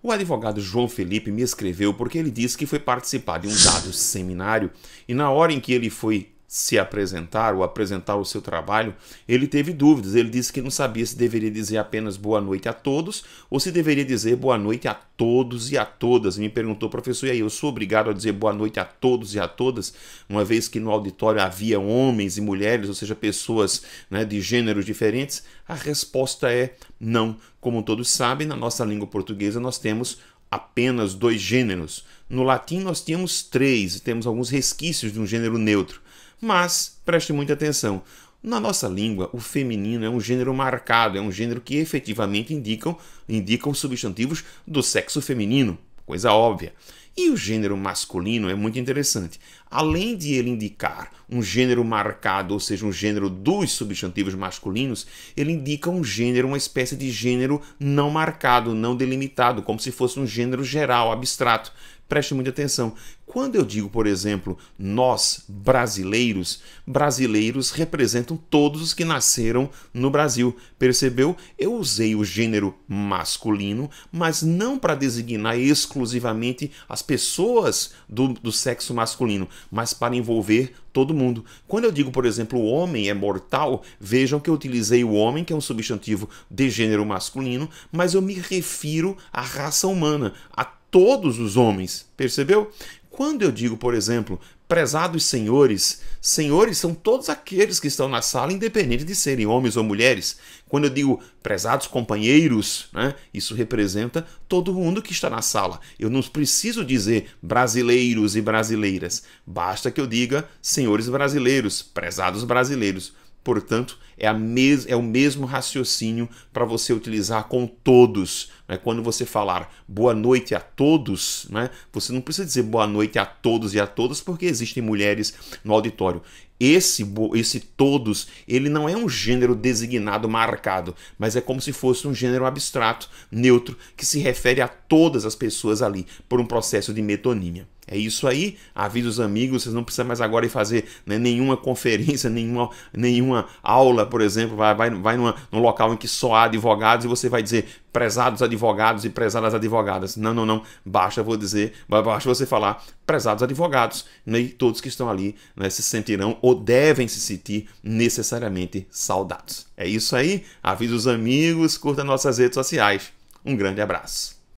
O advogado João Felipe me escreveu porque ele disse que foi participar de um dado seminário e na hora em que ele foi se apresentar ou apresentar o seu trabalho, ele teve dúvidas. Ele disse que não sabia se deveria dizer apenas boa noite a todos ou se deveria dizer boa noite a todos e a todas. Me perguntou, professor, e aí eu sou obrigado a dizer boa noite a todos e a todas, uma vez que no auditório havia homens e mulheres, ou seja, pessoas né, de gêneros diferentes? A resposta é não. Como todos sabem, na nossa língua portuguesa nós temos apenas dois gêneros. No latim nós tínhamos três, temos alguns resquícios de um gênero neutro. Mas preste muita atenção. Na nossa língua, o feminino é um gênero marcado, é um gênero que efetivamente indicam, indicam substantivos do sexo feminino, coisa óbvia. E o gênero masculino é muito interessante. Além de ele indicar um gênero marcado, ou seja, um gênero dos substantivos masculinos, ele indica um gênero, uma espécie de gênero não marcado, não delimitado, como se fosse um gênero geral, abstrato, Preste muita atenção. Quando eu digo, por exemplo, nós brasileiros, brasileiros representam todos os que nasceram no Brasil. Percebeu? Eu usei o gênero masculino, mas não para designar exclusivamente as pessoas do, do sexo masculino, mas para envolver todo mundo. Quando eu digo, por exemplo, o homem é mortal, vejam que eu utilizei o homem, que é um substantivo de gênero masculino, mas eu me refiro à raça humana, a todos os homens, percebeu? Quando eu digo, por exemplo, prezados senhores, senhores são todos aqueles que estão na sala, independente de serem homens ou mulheres. Quando eu digo prezados companheiros, né, isso representa todo mundo que está na sala. Eu não preciso dizer brasileiros e brasileiras, basta que eu diga senhores brasileiros, prezados brasileiros. Portanto, é, a mes é o mesmo raciocínio para você utilizar com todos. Né? Quando você falar boa noite a todos, né? você não precisa dizer boa noite a todos e a todas, porque existem mulheres no auditório. Esse, esse todos, ele não é um gênero designado, marcado, mas é como se fosse um gênero abstrato, neutro, que se refere a todas as pessoas ali, por um processo de metonímia. É isso aí, avisa os amigos, vocês não precisam mais agora ir fazer né, nenhuma conferência, nenhuma, nenhuma aula, por exemplo, vai, vai, vai numa, num local em que só há advogados e você vai dizer prezados advogados e prezadas advogadas. Não, não, não, basta vou dizer, basta você falar prezados advogados né, e todos que estão ali né, se sentirão ou devem se sentir necessariamente saudados. É isso aí, avisa os amigos, curta nossas redes sociais. Um grande abraço.